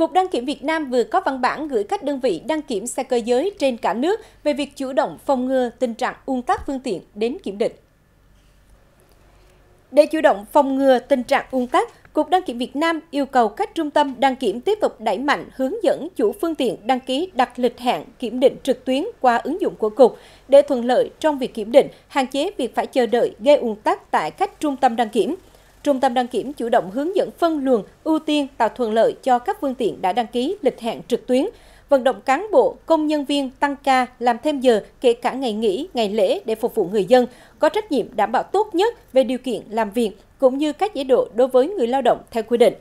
Cục Đăng kiểm Việt Nam vừa có văn bản gửi các đơn vị đăng kiểm xe cơ giới trên cả nước về việc chủ động phòng ngừa tình trạng ung tắc phương tiện đến kiểm định. Để chủ động phòng ngừa tình trạng ung tắc, Cục Đăng kiểm Việt Nam yêu cầu các trung tâm đăng kiểm tiếp tục đẩy mạnh hướng dẫn chủ phương tiện đăng ký đặt lịch hẹn kiểm định trực tuyến qua ứng dụng của Cục để thuận lợi trong việc kiểm định, hạn chế việc phải chờ đợi gây ung tắc tại các trung tâm đăng kiểm – Trung tâm đăng kiểm chủ động hướng dẫn phân luồng, ưu tiên tạo thuận lợi cho các phương tiện đã đăng ký lịch hẹn trực tuyến, vận động cán bộ, công nhân viên tăng ca, làm thêm giờ kể cả ngày nghỉ, ngày lễ để phục vụ người dân, có trách nhiệm đảm bảo tốt nhất về điều kiện làm việc cũng như các chế độ đối với người lao động theo quy định.